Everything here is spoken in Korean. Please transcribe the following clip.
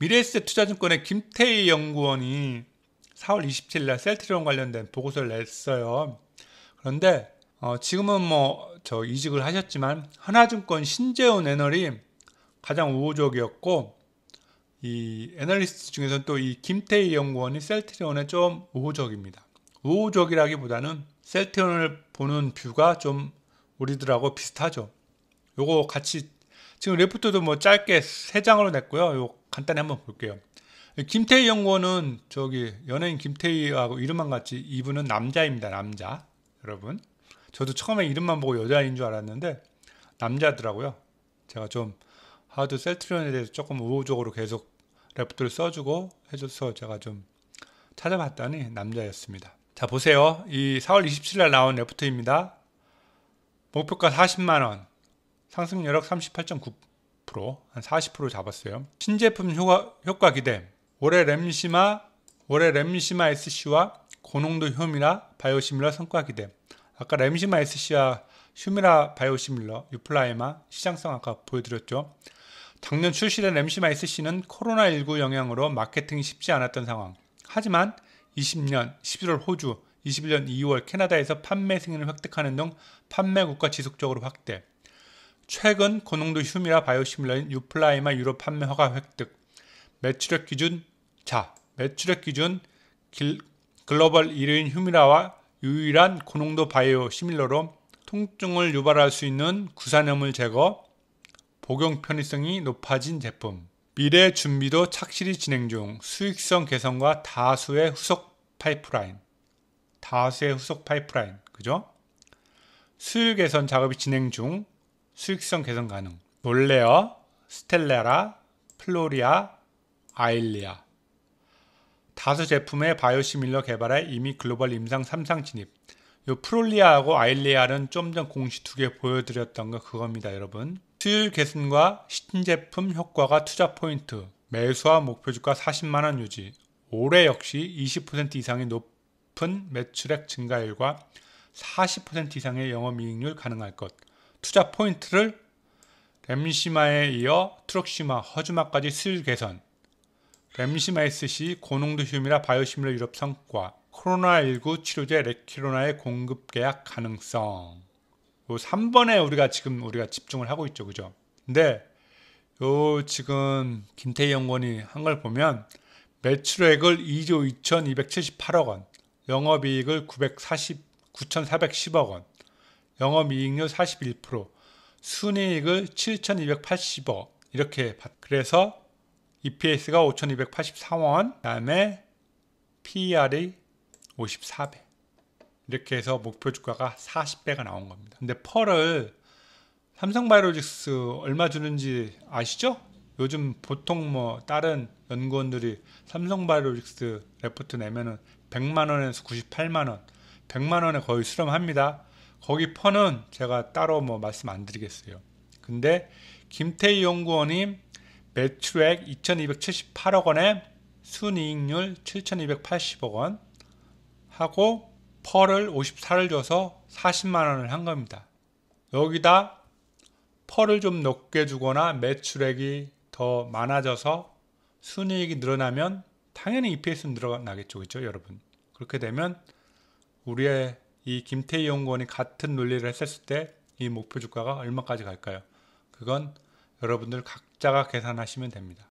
미래에셋 투자증권의 김태희 연구원이 4월 27일 날 셀트리온 관련된 보고서를 냈어요. 그런데 어 지금은 뭐 저 이직을 하셨지만 하나증권 신재훈 애널이 가장 우호적이었고 이 애널리스트 중에서는 또 이 김태희 연구원이 셀트리온에 좀 우호적입니다. 우호적이라기보다는 셀트리온을 보는 뷰가 좀 우리들하고 비슷하죠. 요거 같이 지금 레프트도 뭐 짧게 세 장으로 냈고요. 요 간단히 한번 볼게요. 김태희 연구원은 저기 연예인 김태희하고 이름만 같이 이분은 남자입니다. 남자 여러분. 저도 처음에 이름만 보고 여자인 줄 알았는데 남자더라고요. 제가 좀하드 셀트리온에 대해서 조금 우호적으로 계속 랩프트를 써주고 해줘서 제가 좀 찾아봤더니 남자였습니다. 자 보세요. 이 4월 27일 나온 랩프트입니다 목표가 40만 원, 상승 여력 38.9. 한40% 잡았어요. 신제품 효과, 효과 기대. 올해 램시마, 올해 램시마 SC와 고농도 효미라 바이오시밀러 성과 기대. 아까 램시마 SC와 휴미라 바이오시밀러 유플라이마 시장성 아까 보여드렸죠. 작년 출시된 램시마 SC는 코로나19 영향으로 마케팅이 쉽지 않았던 상황. 하지만 20년 11월 호주, 21년 2월 캐나다에서 판매 승인을 획득하는 등 판매 국가 지속적으로 확대. 최근 고농도 휴미라 바이오시밀러인 유플라이마 유럽 판매 허가 획득, 매출액 기준 자, 매출액 기준 길, 글로벌 1위인 휴미라와 유일한 고농도 바이오시밀러로 통증을 유발할 수 있는 구산염을 제거, 복용 편의성이 높아진 제품. 미래 준비도 착실히 진행 중 수익성 개선과 다수의 후속 파이프라인. 다수의 후속 파이프라인. 그죠? 수율 개선 작업이 진행 중 수익성 개선 가능 놀레어, 스텔레라, 플로리아, 아일리아 다수 제품의 바이오시밀러 개발에 이미 글로벌 임상 3상 진입 요 프롤리아하고 아일리아는 좀 전 공시 두 개 보여드렸던 거 그겁니다 여러분 수율 개선과 신제품 효과가 투자 포인트 매수와 목표 주가 40만원 유지 올해 역시 20% 이상의 높은 매출액 증가율과 40% 이상의 영업이익률 가능할 것 투자 포인트를 램시마에 이어 트럭시마, 허즈마까지 수율 개선, 램시마 SC 고농도 휴미라 바이오시밀러 유럽 성과, 코로나19 치료제 레키로나의 공급 계약 가능성. 요 3번에 우리가 지금 우리가 집중을 하고 있죠. 그죠? 근데 요 지금 김태희 연구원이 한 걸 보면 매출액을 2조 2278억 원, 영업이익을 940 9,410억 원, 영업이익률 41%, 순이익을 7,280억 이렇게 그래서 EPS가 5,284원, 그다음에 PER이 54배. 이렇게 해서 목표 주가가 40배가 나온 겁니다. 근데 펄을 삼성바이오직스 얼마 주는지 아시죠? 요즘 보통 뭐 다른 연구원들이 삼성바이오직스 레포트 내면은 100만 원에서 98만 원, 100만 원에 거의 수렴합니다. 거기 퍼는 제가 따로 뭐 말씀 안 드리겠어요. 근데 김태희 연구원이 매출액 2,278억 원에 순이익률 7,280억 원 하고 퍼를 54를 줘서 40만 원을 한 겁니다. 여기다 퍼를 좀 높게 주거나 매출액이 더 많아져서 순이익이 늘어나면 당연히 EPS는 늘어나겠죠, 그렇죠, 여러분? 그렇게 되면 우리의 이 김태희 연구원이 같은 논리를 했었을 때 이 목표 주가가 얼마까지 갈까요? 그건 여러분들 각자가 계산하시면 됩니다.